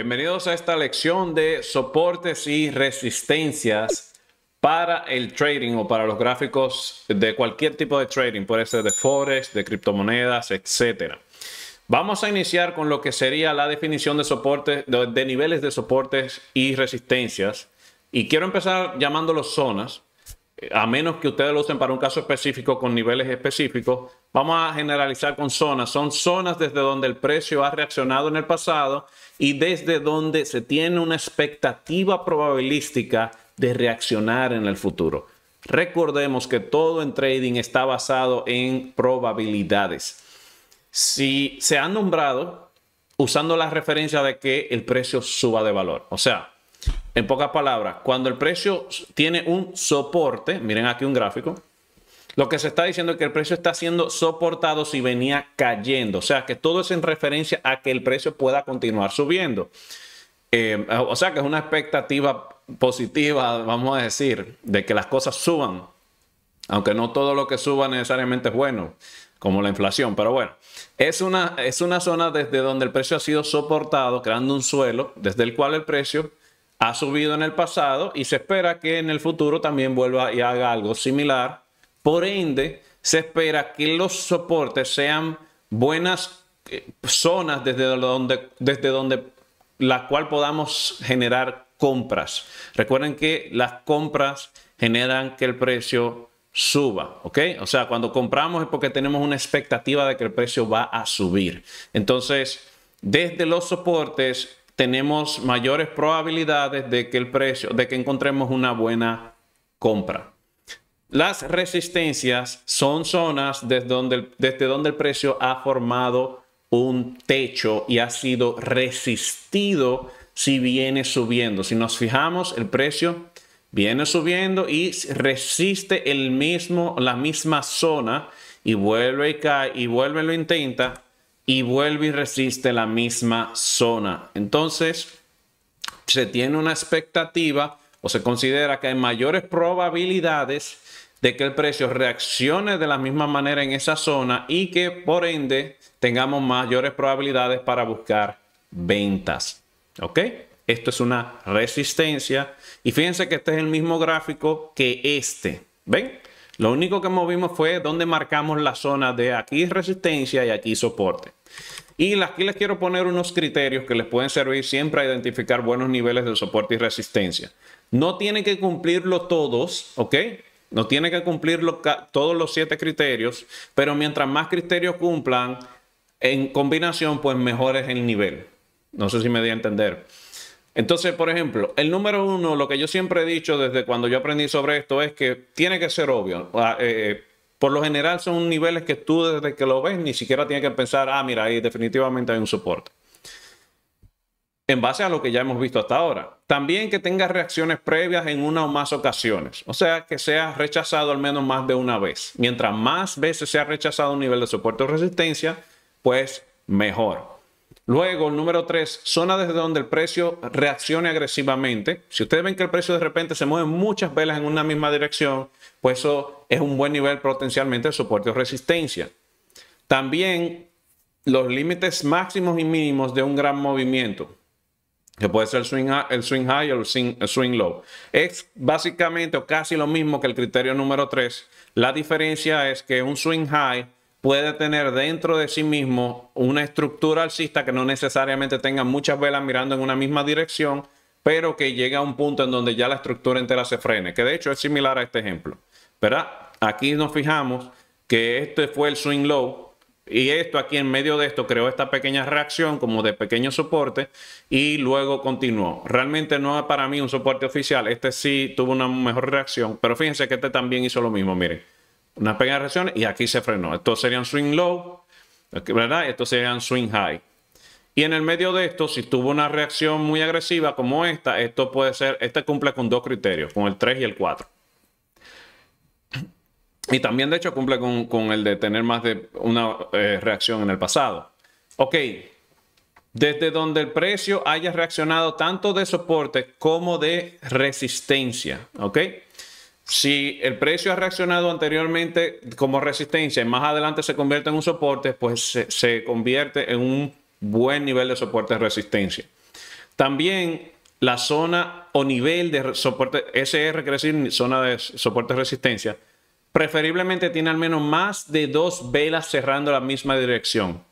Bienvenidos a esta lección de soportes y resistencias para el trading o para los gráficos de cualquier tipo de trading, puede ser de forex, de criptomonedas, etc. Vamos a iniciar con lo que sería la definición de soportes, de, niveles de soportes y resistencias. Y quiero empezar llamándolos zonas, a menos que ustedes lo usen para un caso específico con niveles específicos, vamos a generalizar con zonas. Son zonas desde donde el precio ha reaccionado en el pasado y desde donde se tiene una expectativa probabilística de reaccionar en el futuro. Recordemos que todo en trading está basado en probabilidades. Si se han nombrado usando la referencia de que el precio suba de valor, o sea, en pocas palabras, cuando el precio tiene un soporte, miren aquí un gráfico, lo que se está diciendo es que el precio está siendo soportado si venía cayendo. O sea, que todo es en referencia a que el precio pueda continuar subiendo. Eh, o sea, que es una expectativa positiva, vamos a decir, de que las cosas suban. Aunque no todo lo que suba necesariamente es bueno, como la inflación. Pero bueno, es una, es una zona desde donde el precio ha sido soportado, creando un suelo desde el cual el precio ha subido en el pasado y se espera que en el futuro también vuelva y haga algo similar. Por ende, se espera que los soportes sean buenas eh, zonas desde donde, desde donde la cual podamos generar compras. Recuerden que las compras generan que el precio suba, ¿ok? O sea, cuando compramos es porque tenemos una expectativa de que el precio va a subir. Entonces, desde los soportes tenemos mayores probabilidades de que el precio, de que encontremos una buena compra. Las resistencias son zonas desde donde, desde donde el precio ha formado un techo y ha sido resistido si viene subiendo. Si nos fijamos, el precio viene subiendo y resiste el mismo, la misma zona y vuelve y cae y vuelve lo intenta y vuelve y resiste la misma zona. Entonces, se tiene una expectativa o se considera que hay mayores probabilidades de que el precio reaccione de la misma manera en esa zona y que por ende tengamos mayores probabilidades para buscar ventas. ¿Ok? Esto es una resistencia. Y fíjense que este es el mismo gráfico que este. ¿Ven? Lo único que movimos fue donde marcamos la zona de aquí resistencia y aquí soporte. Y aquí les quiero poner unos criterios que les pueden servir siempre a identificar buenos niveles de soporte y resistencia. No tienen que cumplirlo todos, ¿ok? No tienen que cumplir todos los siete criterios, pero mientras más criterios cumplan en combinación, pues mejor es el nivel. No sé si me di a entender. Entonces, por ejemplo, el número uno, lo que yo siempre he dicho desde cuando yo aprendí sobre esto es que tiene que ser obvio. Ah, eh, eh, por lo general son niveles que tú desde que lo ves ni siquiera tienes que pensar, ah, mira, ahí definitivamente hay un soporte. En base a lo que ya hemos visto hasta ahora. También que tenga reacciones previas en una o más ocasiones. O sea, que sea rechazado al menos más de una vez. Mientras más veces se ha rechazado un nivel de soporte o resistencia, pues mejor. Luego, el número 3 zona desde donde el precio reaccione agresivamente. Si ustedes ven que el precio de repente se mueve muchas velas en una misma dirección, pues eso es un buen nivel potencialmente de soporte o resistencia. También los límites máximos y mínimos de un gran movimiento, que puede ser el swing, high, o el swing, el swing low. Es básicamente o casi lo mismo que el criterio número 3 La diferencia es que un swing high puede tener dentro de sí mismo una estructura alcista que no necesariamente tenga muchas velas mirando en una misma dirección, pero que llega a un punto en donde ya la estructura entera se frene, que de hecho es similar a este ejemplo, ¿verdad? Aquí nos fijamos que este fue el swing low y esto aquí en medio de esto creó esta pequeña reacción como de pequeño soporte y luego continuó. Realmente no es para mí un soporte oficial, este sí tuvo una mejor reacción, pero fíjense que este también hizo lo mismo, miren una pequeña reacción y aquí se frenó. sería serían swing low, ¿verdad? sería serían swing high. Y en el medio de esto, si tuvo una reacción muy agresiva como esta, esto puede ser, este cumple con dos criterios, con el 3 y el 4. Y también, de hecho, cumple con, el de tener más de una eh, reacción en el pasado. Ok, desde donde el precio haya reaccionado tanto de soporte como de resistencia, ¿ok? si el precio ha reaccionado anteriormente como resistencia y más adelante se convierte en un soporte, pues se, convierte en un buen nivel de soporte resistencia. También la zona o nivel de soporte SR, quiere decir zona de soporte resistencia, preferiblemente tiene al menos más de dos velas cerrando la misma dirección.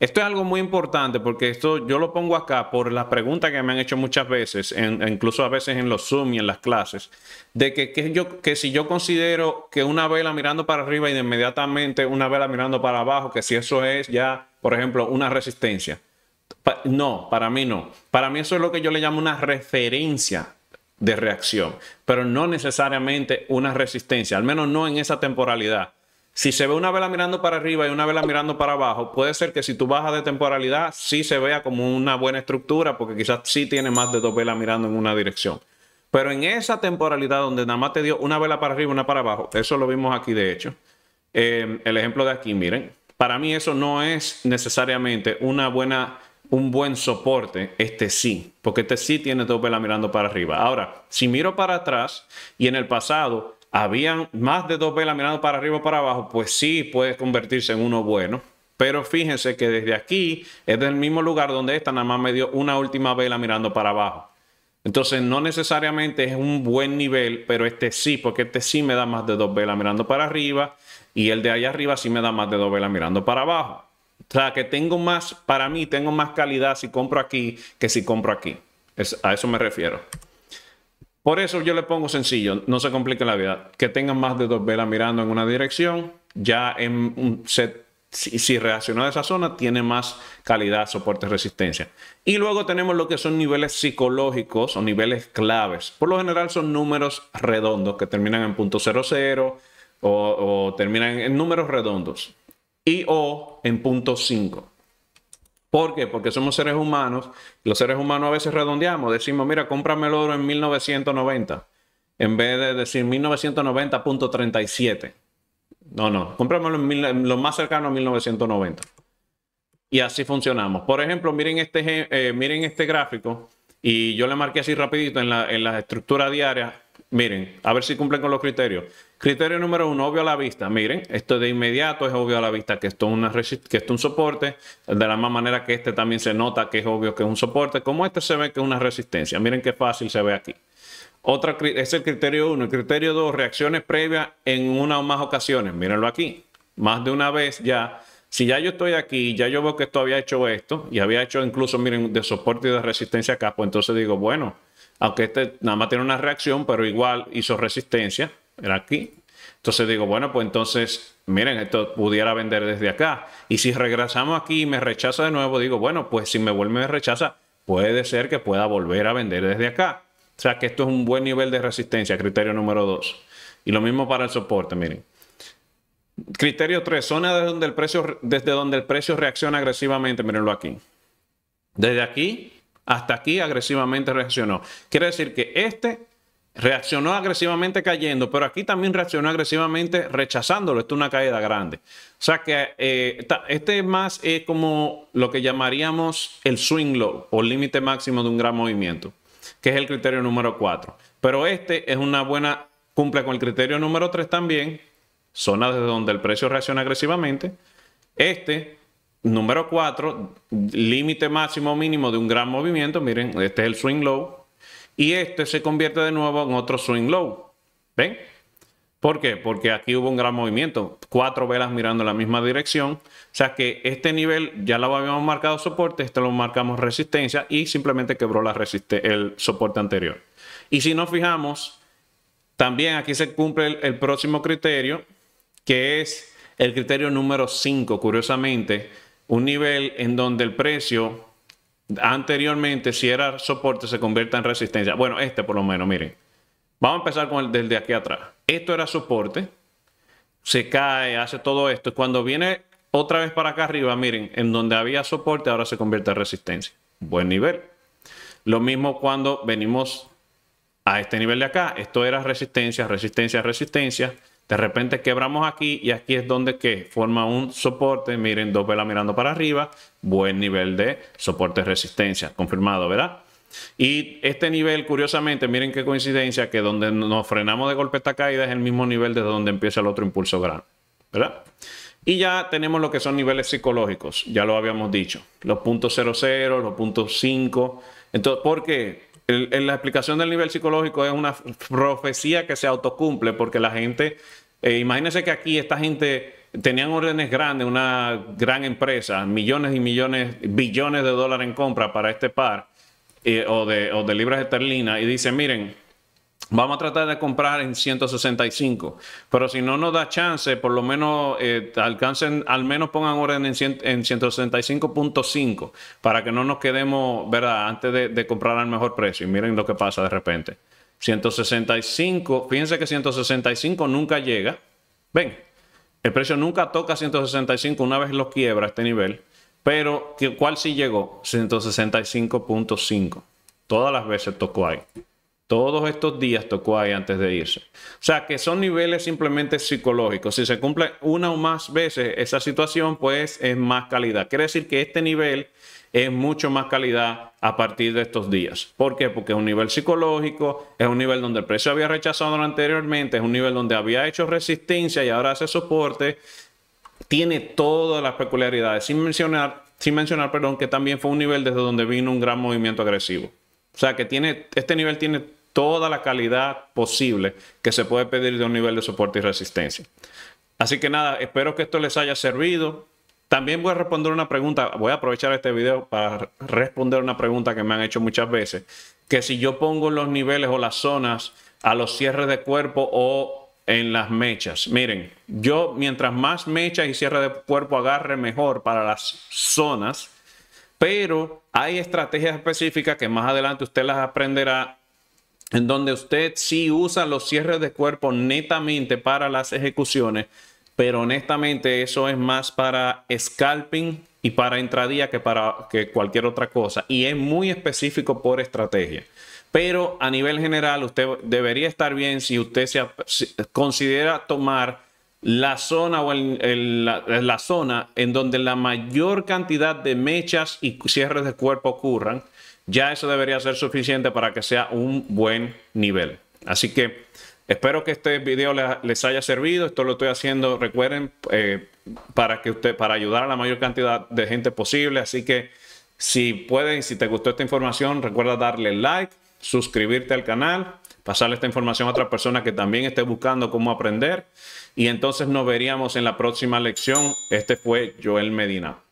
Esto es algo muy importante porque esto yo lo pongo acá por las preguntas que me han hecho muchas veces, incluso a veces en los Zoom y en las clases, de que, yo, que si yo considero que una vela mirando para arriba y de inmediatamente una vela mirando para abajo, que si eso es ya, por ejemplo, una resistencia. no, para mí no. Para mí eso es lo que yo le llamo una referencia de reacción, pero no necesariamente una resistencia, al menos no en esa temporalidad. Si se ve una vela mirando para arriba y una vela mirando para abajo, puede ser que si tú bajas de temporalidad, sí se vea como una buena estructura, porque quizás sí tiene más de dos velas mirando en una dirección. Pero en esa temporalidad donde nada más te dio una vela para arriba y una para abajo, eso lo vimos aquí de hecho. Em, el ejemplo de aquí, miren, para mí eso no es necesariamente una buena, un buen soporte, este sí, porque este sí tiene dos velas mirando para arriba. Ahora, si miro para atrás y en el pasado habían más de dos velas mirando para arriba o para abajo, pues sí puede convertirse en uno bueno. Pero fíjense que desde aquí es del mismo lugar donde esta nada más me dio una última vela mirando para abajo. Entonces no necesariamente es un buen nivel, pero este sí, porque este sí me da más de dos velas mirando para arriba y el de allá arriba sí me da más de dos velas mirando para abajo. O sea que tengo más, para mí tengo más calidad si compro aquí que si compro aquí. Es, a eso me refiero. Por eso yo le pongo sencillo, no se complique la vida. Que tengan más de dos velas mirando en una dirección, ya en un set, si, reacciona a esa zona, tiene más calidad, soporte, resistencia. Y luego tenemos lo que son niveles psicológicos o niveles claves. Por lo general son números redondos que terminan en punto .00 o, o terminan en números redondos y o en punto .5. ¿Por qué? Porque somos seres humanos. Los seres humanos a veces redondeamos. Decimos, mira, cómprame el oro en 1990. En vez de decir 1990.37. No, no. cómprame lo más cercano a 1990. Y así funcionamos. Por ejemplo, miren este, eh, miren este gráfico. Y yo le marqué así rapidito en la, en la estructura diaria. Miren, a ver si cumplen con los criterios. Criterio número uno, obvio a la vista. Miren, esto de inmediato es obvio a la vista que esto, es un soporte. De la misma manera que este también se nota que es obvio que es un soporte. Como este se ve que es una resistencia. Miren qué fácil se ve aquí. Otra es el criterio uno. El criterio dos, reacciones previas en una o más ocasiones. Mírenlo aquí. Más de una vez ya. Si ya yo estoy aquí, ya yo veo que esto había hecho esto y había hecho incluso, miren, de soporte y de resistencia acá, pues entonces digo, bueno, aunque este nada más tiene una reacción, pero igual hizo resistencia era aquí. Entonces digo, bueno, pues entonces, miren, esto pudiera vender desde acá. Y si regresamos aquí y me rechaza de nuevo, digo, bueno, pues si me vuelve me rechaza, puede ser que pueda volver a vender desde acá. O sea que esto es un buen nivel de resistencia, criterio número 2. Y lo mismo para el soporte, miren. Criterio 3, zona desde donde el precio, desde donde el precio reacciona agresivamente, mirenlo aquí. Desde aquí hasta aquí agresivamente reaccionó. Quiere decir que este Reaccionó agresivamente cayendo, pero aquí también reaccionó agresivamente rechazándolo. Esto es una caída grande. O sea que eh, este más es como lo que llamaríamos el swing low o límite máximo de un gran movimiento, que es el criterio número 4. Pero este es una buena, cumple con el criterio número 3 también, zona desde donde el precio reacciona agresivamente. Este Número 4, límite máximo mínimo de un gran movimiento. Miren, este es el swing low y este se convierte de nuevo en otro swing low. ¿Ven? ¿Por qué? Porque aquí hubo un gran movimiento, cuatro velas mirando en la misma dirección. O sea que este nivel ya lo habíamos marcado soporte, este lo marcamos resistencia y simplemente quebró la el soporte anterior. Y si nos fijamos, también aquí se cumple el, el próximo criterio, que es el criterio número 5, curiosamente, un nivel en donde el precio anteriormente, si era soporte, se convierta en resistencia. Bueno, este por lo menos, miren. Vamos a empezar con el de aquí atrás. Esto era soporte. Se cae, hace todo esto. Cuando viene otra vez para acá arriba, miren, en donde había soporte, ahora se convierte en resistencia. Buen nivel. Lo mismo cuando venimos a este nivel de acá. Esto era resistencia, resistencia, resistencia. De repente quebramos aquí y aquí es donde que forma un soporte. Miren, dos velas mirando para arriba. Buen nivel de soporte resistencia. Confirmado, ¿verdad? Y este nivel, curiosamente, miren qué coincidencia, que donde nos frenamos de golpe esta caída es el mismo nivel desde donde empieza el otro impulso grande, ¿verdad? Y ya tenemos lo que son niveles psicológicos, ya lo habíamos dicho, los puntos 00, los puntos 5. Entonces, ¿por qué? la explicación del nivel psicológico es una profecía que se autocumple porque la gente, eh, imagínense que aquí esta gente tenían órdenes grandes, una gran empresa, millones y millones, billones de dólares en compra para este par eh, o, de, libras esterlinas y dice, miren, Vamos a tratar de comprar en 165, pero si no nos da chance, por lo menos eh, alcancen, al menos pongan orden en, 165.5 para que no nos quedemos, ¿verdad? Antes de, de comprar al mejor precio. Y miren lo que pasa de repente. 165, fíjense que 165 nunca llega. Ven, el precio nunca toca 165 una vez lo quiebra este nivel, pero ¿cuál sí llegó? 165.5. Todas las veces tocó ahí todos estos días tocó ahí antes de irse. O sea, que son niveles simplemente psicológicos. Si se cumple una o más veces esa situación, pues es más calidad. Quiere decir que este nivel es mucho más calidad a partir de estos días. ¿Por qué? Porque es un nivel psicológico, es un nivel donde el precio había rechazado anteriormente, es un nivel donde había hecho resistencia y ahora hace soporte. Tiene todas las peculiaridades, sin mencionar, sin mencionar, perdón, que también fue un nivel desde donde vino un gran movimiento agresivo. O sea, que tiene, este nivel tiene toda la calidad posible que se puede pedir de un nivel de soporte y resistencia. Así que nada, espero que esto les haya servido. También voy a responder una pregunta, voy a aprovechar este video para responder una pregunta que me han hecho muchas veces, que si yo pongo los niveles o las zonas a los cierres de cuerpo o en las mechas. Miren, yo mientras más mechas y cierre de cuerpo agarre mejor para las zonas, pero hay estrategias específicas que más adelante usted las aprenderá en donde usted sí usa los cierres de cuerpo netamente para las ejecuciones, pero honestamente eso es más para scalping y para entradía que para que cualquier otra cosa. Y es muy específico por estrategia. Pero a nivel general, usted debería estar bien si usted se considera tomar la zona o la zona en donde la mayor cantidad de mechas y cierres de cuerpo ocurran ya eso debería ser suficiente para que sea un buen nivel. Así que espero que este video les haya servido. Esto lo estoy haciendo, recuerden, eh, para que usted, para ayudar a la mayor cantidad de gente posible. Así que si pueden, si te gustó esta información, recuerda darle like, suscribirte al canal, pasarle esta información a otra persona que también esté buscando cómo aprender. Y entonces nos veríamos en la próxima lección. Este fue Joel Medina.